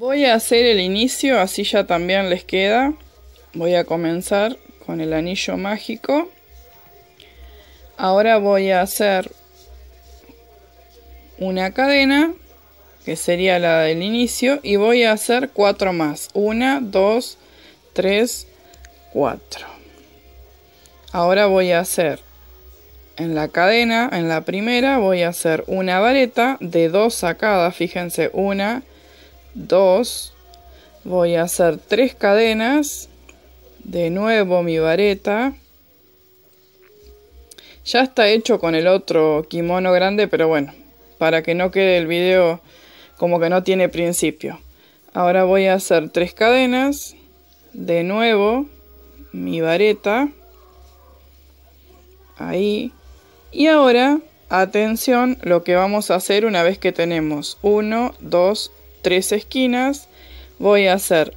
Voy a hacer el inicio, así ya también les queda. Voy a comenzar con el anillo mágico. Ahora voy a hacer una cadena, que sería la del inicio, y voy a hacer cuatro más. Una, dos, tres, cuatro. Ahora voy a hacer en la cadena, en la primera, voy a hacer una vareta de dos sacadas. Fíjense, una, 2, voy a hacer 3 cadenas, de nuevo mi vareta, ya está hecho con el otro kimono grande, pero bueno, para que no quede el video como que no tiene principio. Ahora voy a hacer 3 cadenas, de nuevo mi vareta, ahí, y ahora atención lo que vamos a hacer una vez que tenemos 1, 2, tres esquinas, voy a hacer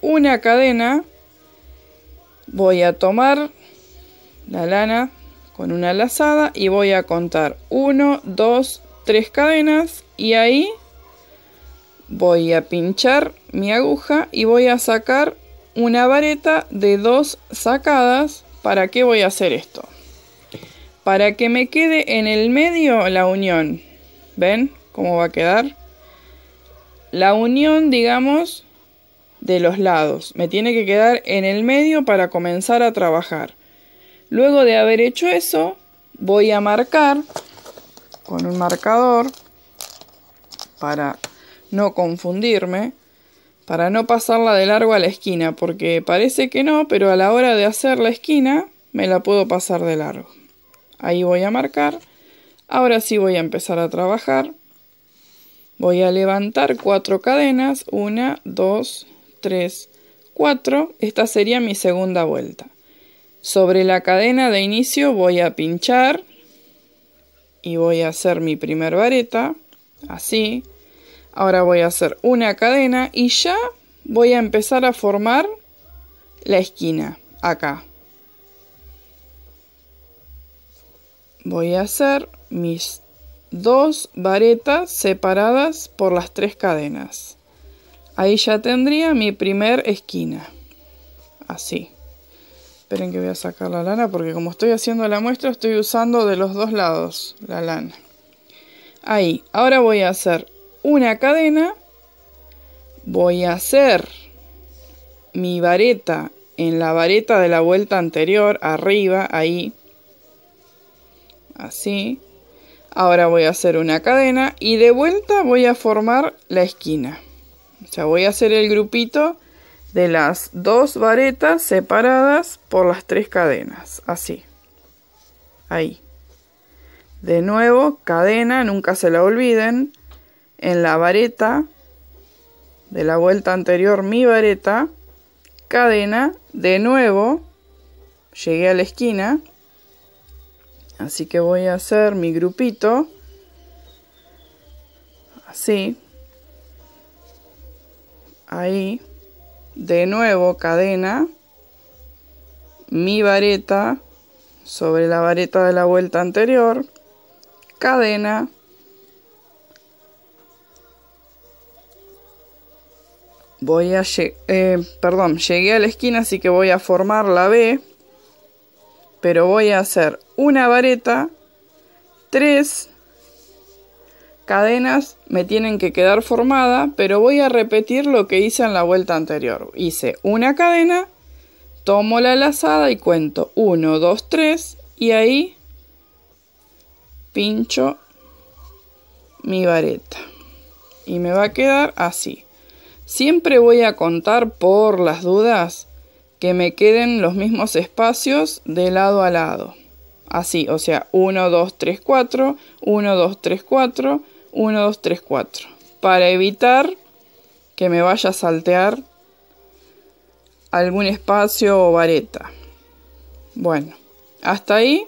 una cadena, voy a tomar la lana con una lazada y voy a contar 1, 2, 3 cadenas y ahí voy a pinchar mi aguja y voy a sacar una vareta de dos sacadas. ¿Para qué voy a hacer esto? Para que me quede en el medio la unión. ¿Ven cómo va a quedar? la unión, digamos, de los lados. Me tiene que quedar en el medio para comenzar a trabajar. Luego de haber hecho eso, voy a marcar con un marcador para no confundirme, para no pasarla de largo a la esquina, porque parece que no, pero a la hora de hacer la esquina me la puedo pasar de largo. Ahí voy a marcar. Ahora sí voy a empezar a trabajar. Voy a levantar cuatro cadenas, una, dos, tres, cuatro. Esta sería mi segunda vuelta. Sobre la cadena de inicio voy a pinchar y voy a hacer mi primer vareta, así. Ahora voy a hacer una cadena y ya voy a empezar a formar la esquina, acá. Voy a hacer mis dos varetas separadas por las tres cadenas. Ahí ya tendría mi primer esquina. Así. Esperen que voy a sacar la lana porque como estoy haciendo la muestra estoy usando de los dos lados la lana. Ahí. Ahora voy a hacer una cadena. Voy a hacer mi vareta en la vareta de la vuelta anterior, arriba, ahí. Así Ahora voy a hacer una cadena y de vuelta voy a formar la esquina. O sea, voy a hacer el grupito de las dos varetas separadas por las tres cadenas. Así. Ahí. De nuevo, cadena, nunca se la olviden. En la vareta de la vuelta anterior, mi vareta, cadena, de nuevo, llegué a la esquina Así que voy a hacer mi grupito. Así. Ahí. De nuevo cadena. Mi vareta sobre la vareta de la vuelta anterior. Cadena. Voy a... Eh, perdón, llegué a la esquina así que voy a formar la B pero voy a hacer una vareta, tres cadenas me tienen que quedar formada, pero voy a repetir lo que hice en la vuelta anterior. Hice una cadena, tomo la lazada y cuento 1, 2, 3 y ahí pincho mi vareta. Y me va a quedar así. Siempre voy a contar por las dudas que me queden los mismos espacios de lado a lado. Así, o sea, 1, 2, 3, 4, 1, 2, 3, 4, 1, 2, 3, 4. Para evitar que me vaya a saltear algún espacio o vareta. Bueno, hasta ahí.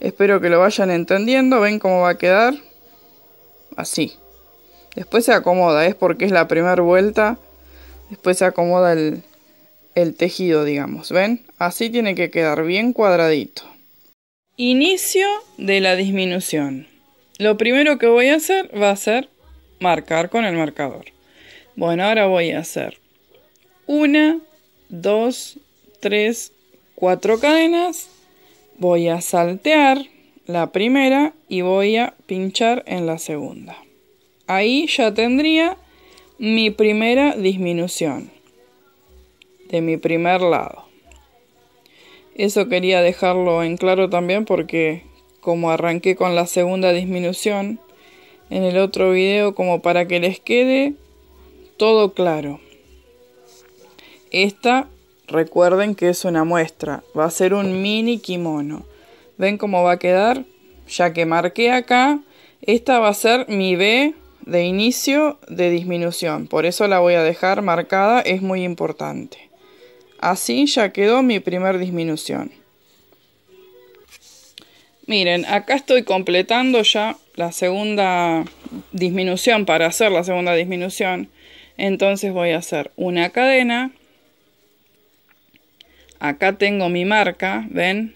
Espero que lo vayan entendiendo. Ven cómo va a quedar. Así. Después se acomoda, ¿eh? es porque es la primera vuelta. Después se acomoda el, el tejido, digamos, ¿ven? Así tiene que quedar bien cuadradito. Inicio de la disminución. Lo primero que voy a hacer va a ser marcar con el marcador. Bueno, ahora voy a hacer una, dos, tres, cuatro cadenas. Voy a saltear la primera y voy a pinchar en la segunda. Ahí ya tendría mi primera disminución de mi primer lado. Eso quería dejarlo en claro también porque como arranqué con la segunda disminución en el otro video como para que les quede todo claro. Esta recuerden que es una muestra, va a ser un mini kimono. ¿Ven cómo va a quedar? Ya que marqué acá, esta va a ser mi B de inicio de disminución. Por eso la voy a dejar marcada, es muy importante. Así ya quedó mi primer disminución. Miren, acá estoy completando ya la segunda disminución para hacer la segunda disminución. Entonces voy a hacer una cadena. Acá tengo mi marca, ¿ven?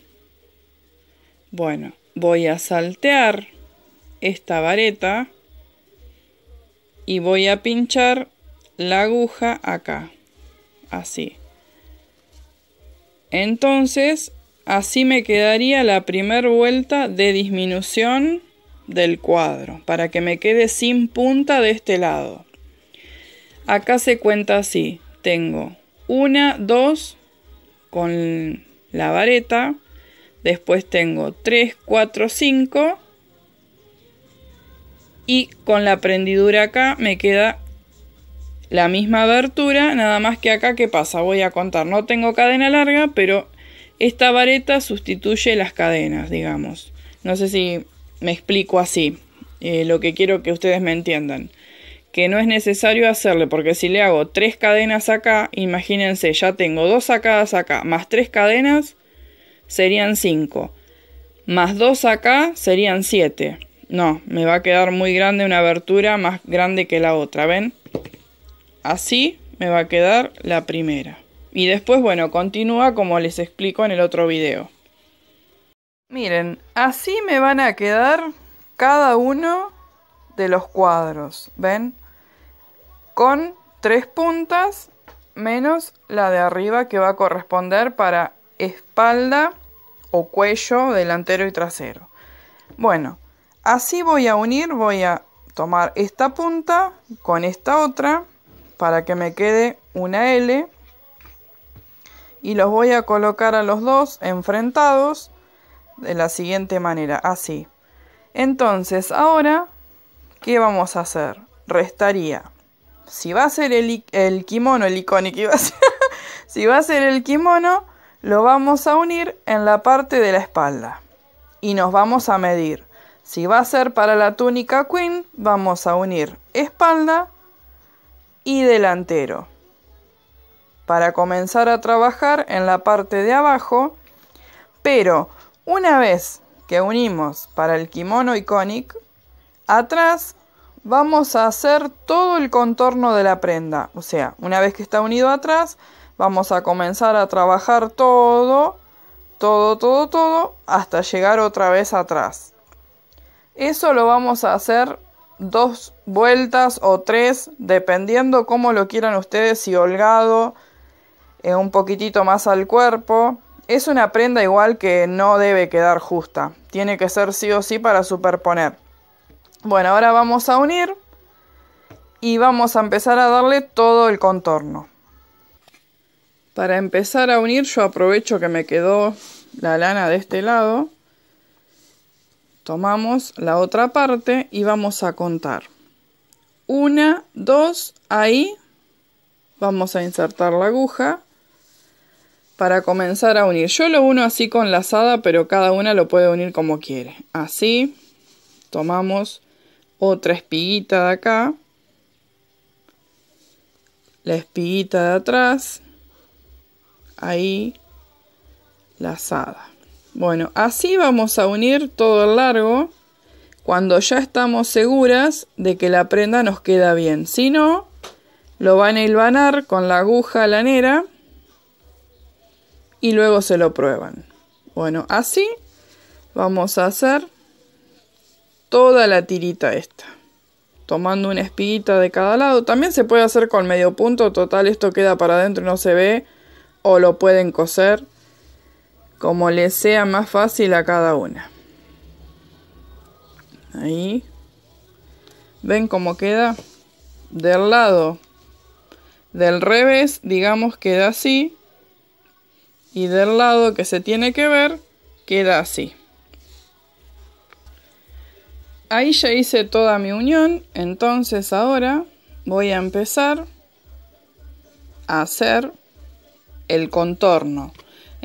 Bueno, voy a saltear esta vareta y voy a pinchar la aguja acá, así. Entonces, así me quedaría la primera vuelta de disminución del cuadro, para que me quede sin punta de este lado. Acá se cuenta así, tengo una, dos con la vareta, después tengo tres, cuatro, cinco y con la prendidura acá me queda la misma abertura, nada más que acá, ¿qué pasa? Voy a contar, no tengo cadena larga, pero esta vareta sustituye las cadenas, digamos. No sé si me explico así, eh, lo que quiero que ustedes me entiendan. Que no es necesario hacerle, porque si le hago tres cadenas acá, imagínense, ya tengo dos sacadas acá, más tres cadenas serían cinco. Más dos acá serían siete. No, me va a quedar muy grande una abertura más grande que la otra, ¿ven? Así me va a quedar la primera. Y después, bueno, continúa como les explico en el otro video. Miren, así me van a quedar cada uno de los cuadros, ¿ven? Con tres puntas menos la de arriba que va a corresponder para espalda o cuello delantero y trasero. Bueno, así voy a unir, voy a tomar esta punta con esta otra para que me quede una L y los voy a colocar a los dos enfrentados de la siguiente manera, así. Entonces, ahora, ¿qué vamos a hacer? Restaría. Si va a ser el, kimono, el icónico, si va a ser el kimono, lo vamos a unir en la parte de la espalda y nos vamos a medir. Si va a ser para la túnica queen, vamos a unir espalda y delantero. Para comenzar a trabajar en la parte de abajo, pero una vez que unimos para el kimono iconic, atrás vamos a hacer todo el contorno de la prenda. O sea, una vez que está unido atrás, vamos a comenzar a trabajar todo, todo, todo, todo, hasta llegar otra vez atrás. Eso lo vamos a hacer dos vueltas o tres, dependiendo cómo lo quieran ustedes, si holgado, eh, un poquitito más al cuerpo. Es una prenda igual que no debe quedar justa, tiene que ser sí o sí para superponer. Bueno, ahora vamos a unir y vamos a empezar a darle todo el contorno. Para empezar a unir yo aprovecho que me quedó la lana de este lado Tomamos la otra parte y vamos a contar. Una, dos, ahí. Vamos a insertar la aguja para comenzar a unir. Yo lo uno así con lazada, pero cada una lo puede unir como quiere. Así, tomamos otra espiguita de acá, la espiguita de atrás, ahí, lazada. Bueno, así vamos a unir todo el largo cuando ya estamos seguras de que la prenda nos queda bien. Si no, lo van a hilvanar con la aguja lanera y luego se lo prueban. Bueno, así vamos a hacer toda la tirita esta. Tomando una espiguita de cada lado. También se puede hacer con medio punto. Total, esto queda para adentro y no se ve. O lo pueden coser como les sea más fácil a cada una. Ahí. ¿Ven cómo queda? Del lado del revés, digamos, queda así. Y del lado que se tiene que ver, queda así. Ahí ya hice toda mi unión, entonces ahora voy a empezar a hacer el contorno.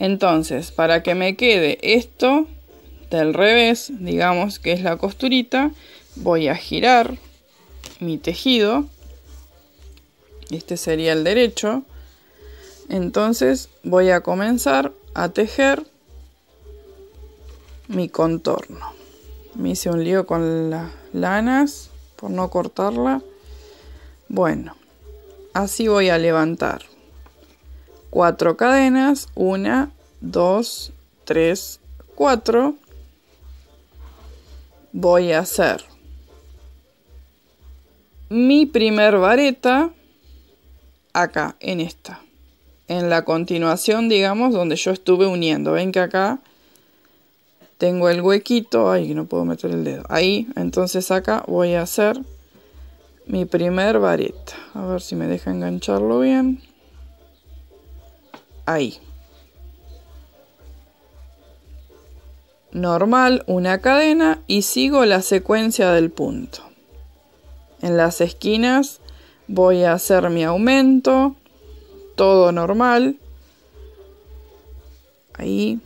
Entonces, para que me quede esto del revés, digamos que es la costurita, voy a girar mi tejido. Este sería el derecho. Entonces voy a comenzar a tejer mi contorno. Me hice un lío con las lanas por no cortarla. Bueno, así voy a levantar cuatro cadenas, una, dos, tres, cuatro. Voy a hacer mi primer vareta acá, en esta. En la continuación, digamos, donde yo estuve uniendo. Ven que acá tengo el huequito. Ay, no puedo meter el dedo. Ahí, entonces acá voy a hacer mi primer vareta. A ver si me deja engancharlo bien ahí. Normal, una cadena y sigo la secuencia del punto. En las esquinas voy a hacer mi aumento, todo normal. Ahí.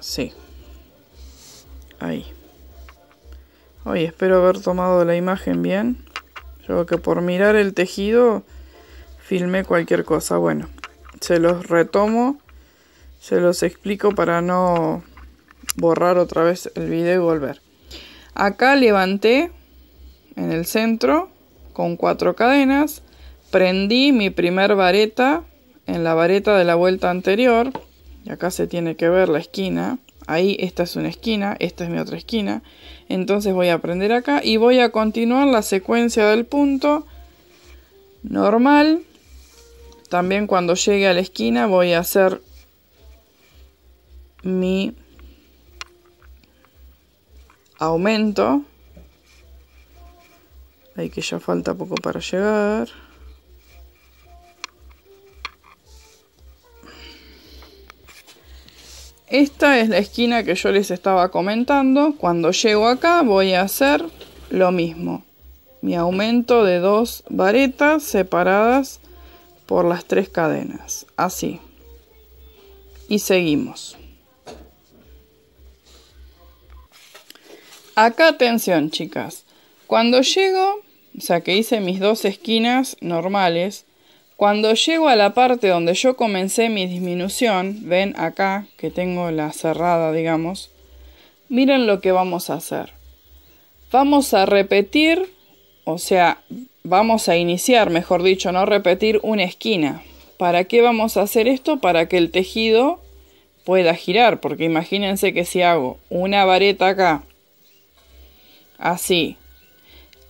Sí. Ahí. Hoy espero haber tomado la imagen bien. Yo creo que por mirar el tejido filme cualquier cosa. Bueno, se los retomo, se los explico para no borrar otra vez el video y volver. Acá levanté en el centro con cuatro cadenas, prendí mi primer vareta en la vareta de la vuelta anterior, y acá se tiene que ver la esquina, ahí esta es una esquina, esta es mi otra esquina, entonces voy a prender acá y voy a continuar la secuencia del punto normal también cuando llegue a la esquina voy a hacer mi aumento. Ahí que ya falta poco para llegar. Esta es la esquina que yo les estaba comentando. Cuando llego acá voy a hacer lo mismo. Mi aumento de dos varetas separadas por las tres cadenas, así. Y seguimos. Acá atención, chicas. Cuando llego, o sea que hice mis dos esquinas normales, cuando llego a la parte donde yo comencé mi disminución, ven acá que tengo la cerrada, digamos, miren lo que vamos a hacer. Vamos a repetir o sea, vamos a iniciar, mejor dicho, no repetir una esquina. ¿Para qué vamos a hacer esto? Para que el tejido pueda girar, porque imagínense que si hago una vareta acá, así,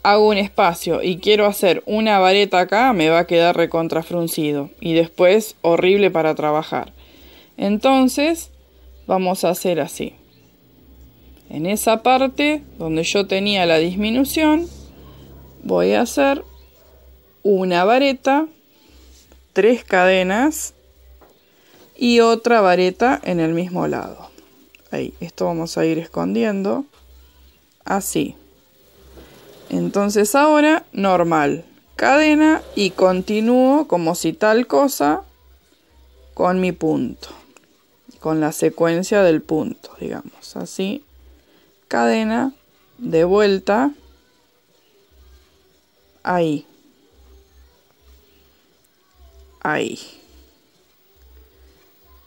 hago un espacio y quiero hacer una vareta acá, me va a quedar recontrafruncido y después horrible para trabajar. Entonces, vamos a hacer así. En esa parte donde yo tenía la disminución, voy a hacer una vareta, tres cadenas y otra vareta en el mismo lado. Ahí, esto vamos a ir escondiendo. Así. Entonces ahora normal, cadena y continúo como si tal cosa con mi punto, con la secuencia del punto, digamos, así, cadena, de vuelta, ahí. Ahí.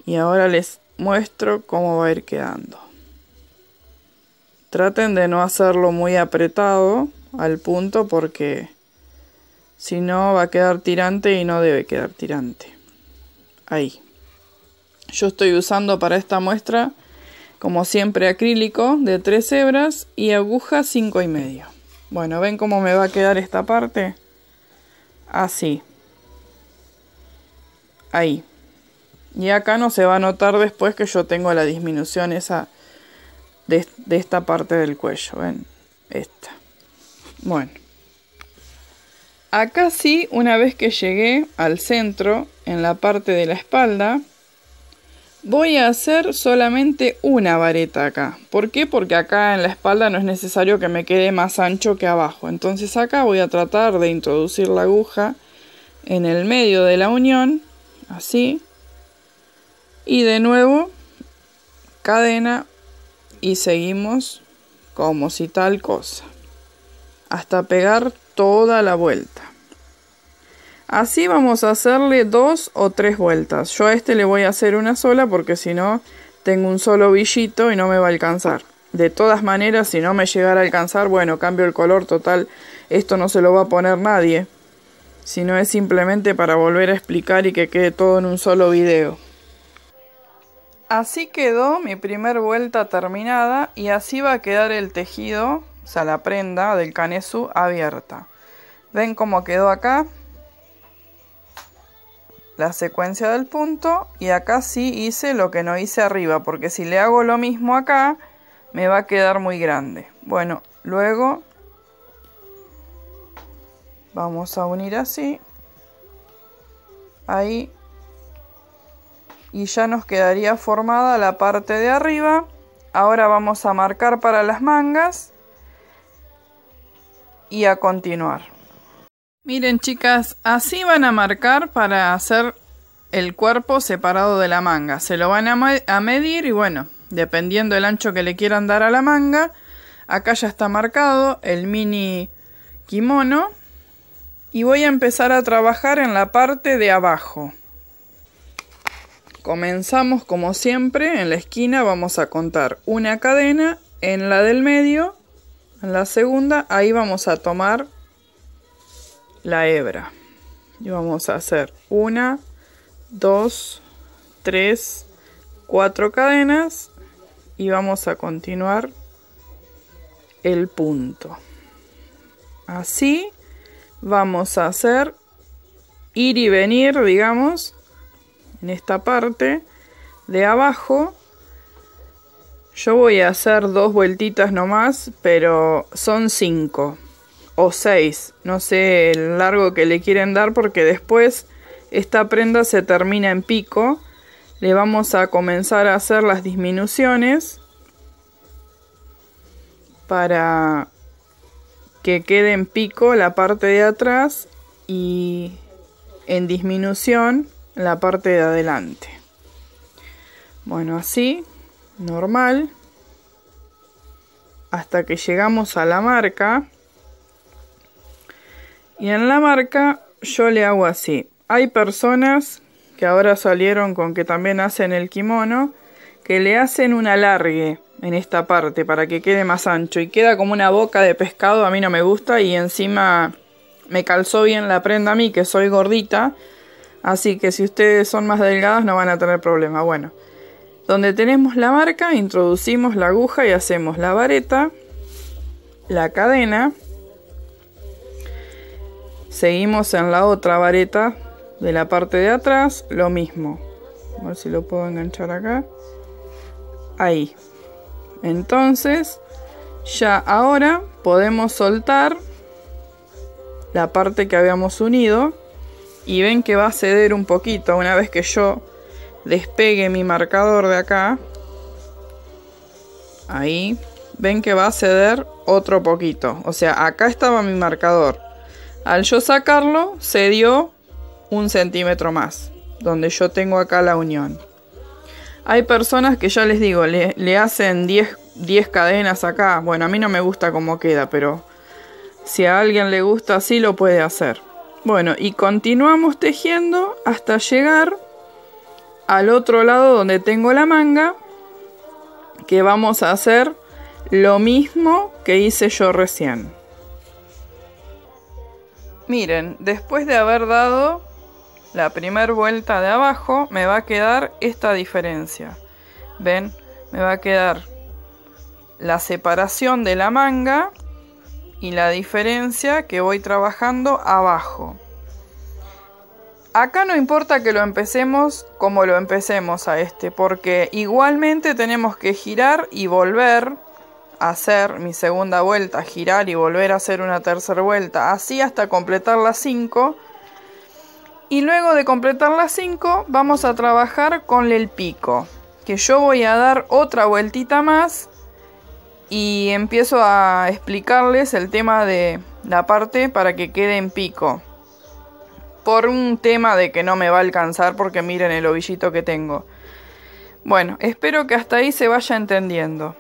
Y ahora les muestro cómo va a ir quedando. Traten de no hacerlo muy apretado al punto porque si no va a quedar tirante y no debe quedar tirante. Ahí. Yo estoy usando para esta muestra, como siempre, acrílico de tres hebras y aguja cinco y medio. Bueno, ¿ven cómo me va a quedar esta parte? Así. Ahí. Y acá no se va a notar después que yo tengo la disminución esa de, de esta parte del cuello. ¿Ven? Esta. Bueno. Acá sí, una vez que llegué al centro, en la parte de la espalda, Voy a hacer solamente una vareta acá. ¿Por qué? Porque acá en la espalda no es necesario que me quede más ancho que abajo. Entonces acá voy a tratar de introducir la aguja en el medio de la unión. Así. Y de nuevo, cadena y seguimos como si tal cosa. Hasta pegar toda la vuelta. Así vamos a hacerle dos o tres vueltas. Yo a este le voy a hacer una sola porque si no tengo un solo villito y no me va a alcanzar. De todas maneras, si no me llegara a alcanzar, bueno, cambio el color total. Esto no se lo va a poner nadie. si no es simplemente para volver a explicar y que quede todo en un solo video. Así quedó mi primer vuelta terminada y así va a quedar el tejido, o sea la prenda del canesú abierta. Ven cómo quedó acá, la secuencia del punto y acá sí hice lo que no hice arriba porque si le hago lo mismo acá me va a quedar muy grande bueno luego vamos a unir así ahí y ya nos quedaría formada la parte de arriba ahora vamos a marcar para las mangas y a continuar Miren chicas, así van a marcar para hacer el cuerpo separado de la manga. Se lo van a, medir y bueno, dependiendo el ancho que le quieran dar a la manga, acá ya está marcado el mini kimono y voy a empezar a trabajar en la parte de abajo. Comenzamos como siempre, en la esquina vamos a contar una cadena, en la del medio, en la segunda, ahí vamos a tomar la hebra y vamos a hacer una dos tres cuatro cadenas y vamos a continuar el punto así vamos a hacer ir y venir digamos en esta parte de abajo yo voy a hacer dos vueltitas nomás pero son cinco o 6, no sé el largo que le quieren dar porque después esta prenda se termina en pico. Le vamos a comenzar a hacer las disminuciones para que quede en pico la parte de atrás y en disminución la parte de adelante. Bueno, así, normal, hasta que llegamos a la marca. Y en la marca yo le hago así. Hay personas que ahora salieron con que también hacen el kimono, que le hacen un alargue en esta parte para que quede más ancho y queda como una boca de pescado, a mí no me gusta y encima me calzó bien la prenda a mí que soy gordita, así que si ustedes son más delgadas no van a tener problema. Bueno, donde tenemos la marca, introducimos la aguja y hacemos la vareta, la cadena seguimos en la otra vareta de la parte de atrás lo mismo a ver si lo puedo enganchar acá ahí entonces ya ahora podemos soltar la parte que habíamos unido y ven que va a ceder un poquito una vez que yo despegue mi marcador de acá ahí ven que va a ceder otro poquito o sea acá estaba mi marcador al yo sacarlo, se dio un centímetro más, donde yo tengo acá la unión. Hay personas que ya les digo, le, hacen 10, 10 cadenas acá. Bueno, a mí no me gusta cómo queda, pero si a alguien le gusta así, lo puede hacer. Bueno, y continuamos tejiendo hasta llegar al otro lado donde tengo la manga, que vamos a hacer lo mismo que hice yo recién. Miren, después de haber dado la primera vuelta de abajo, me va a quedar esta diferencia. ¿Ven? Me va a quedar la separación de la manga y la diferencia que voy trabajando abajo. Acá no importa que lo empecemos como lo empecemos a este, porque igualmente tenemos que girar y volver hacer mi segunda vuelta, girar y volver a hacer una tercera vuelta, así hasta completar las 5. Y luego de completar las 5 vamos a trabajar con el pico, que yo voy a dar otra vueltita más y empiezo a explicarles el tema de la parte para que quede en pico. Por un tema de que no me va a alcanzar porque miren el ovillito que tengo. Bueno, espero que hasta ahí se vaya entendiendo.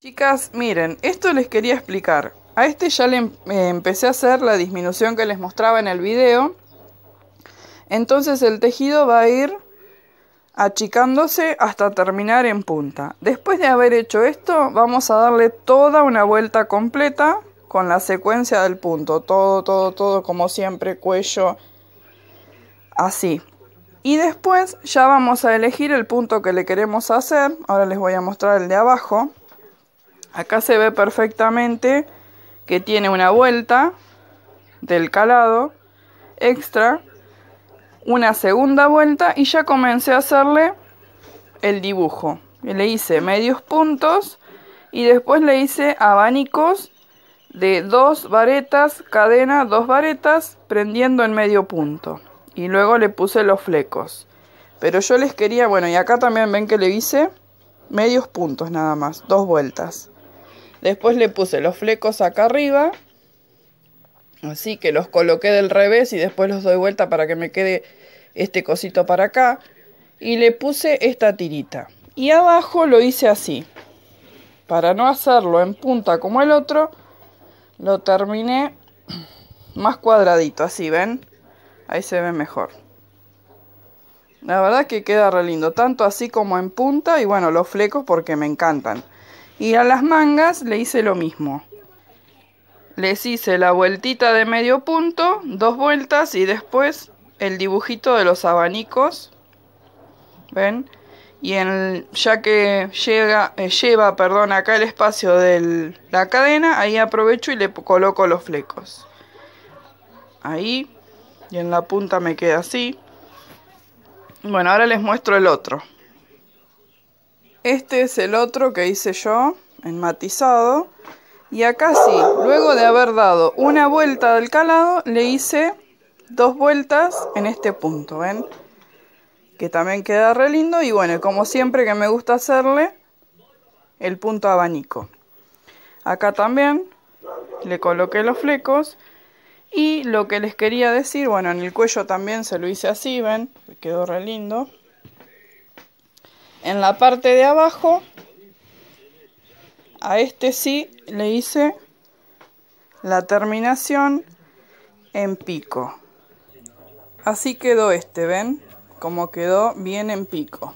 Chicas, miren, esto les quería explicar. A este ya le em-, eh, empecé a hacer la disminución que les mostraba en el video. Entonces el tejido va a ir achicándose hasta terminar en punta. Después de haber hecho esto, vamos a darle toda una vuelta completa con la secuencia del punto. Todo, todo, todo, como siempre, cuello, así. Y después ya vamos a elegir el punto que le queremos hacer. Ahora les voy a mostrar el de abajo. Acá se ve perfectamente que tiene una vuelta del calado extra, una segunda vuelta y ya comencé a hacerle el dibujo. Le hice medios puntos y después le hice abanicos de dos varetas, cadena, dos varetas, prendiendo en medio punto. Y luego le puse los flecos. Pero yo les quería, bueno, y acá también ven que le hice medios puntos nada más, dos vueltas. Después le puse los flecos acá arriba. Así que los coloqué del revés y después los doy vuelta para que me quede este cosito para acá. Y le puse esta tirita. Y abajo lo hice así. Para no hacerlo en punta como el otro, lo terminé más cuadradito, así, ¿ven? Ahí se ve mejor. La verdad que queda re lindo, tanto así como en punta y bueno, los flecos porque me encantan. Y a las mangas le hice lo mismo. Les hice la vueltita de medio punto, dos vueltas y después el dibujito de los abanicos. ¿Ven? Y en, ya que llega, eh, lleva perdón, acá el espacio de la cadena, ahí aprovecho y le coloco los flecos. Ahí. Y en la punta me queda así. Bueno, ahora les muestro el otro. Este es el otro que hice yo, en matizado. Y acá sí, luego de haber dado una vuelta del calado, le hice dos vueltas en este punto, ¿ven? Que también queda re lindo y bueno, como siempre que me gusta hacerle, el punto abanico. Acá también le coloqué los flecos y lo que les quería decir, bueno, en el cuello también se lo hice así, ¿ven? Quedó re lindo en la parte de abajo a este sí le hice la terminación en pico así quedó este ven como quedó bien en pico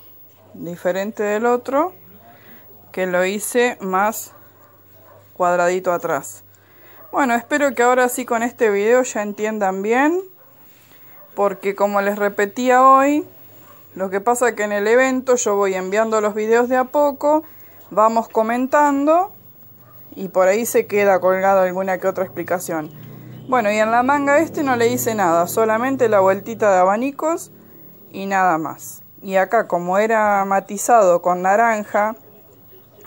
diferente del otro que lo hice más cuadradito atrás bueno espero que ahora sí con este video ya entiendan bien porque como les repetía hoy lo que pasa es que en el evento yo voy enviando los videos de a poco, vamos comentando y por ahí se queda colgada alguna que otra explicación. Bueno, y en la manga este no le hice nada, solamente la vueltita de abanicos y nada más. Y acá como era matizado con naranja,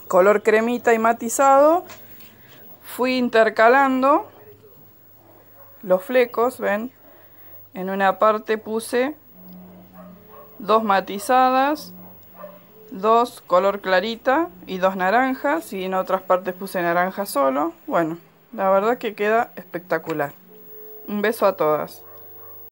color cremita y matizado, fui intercalando los flecos, ven, en una parte puse dos matizadas, dos color clarita y dos naranjas. Y en otras partes puse naranja solo. Bueno, la verdad que queda espectacular. Un beso a todas.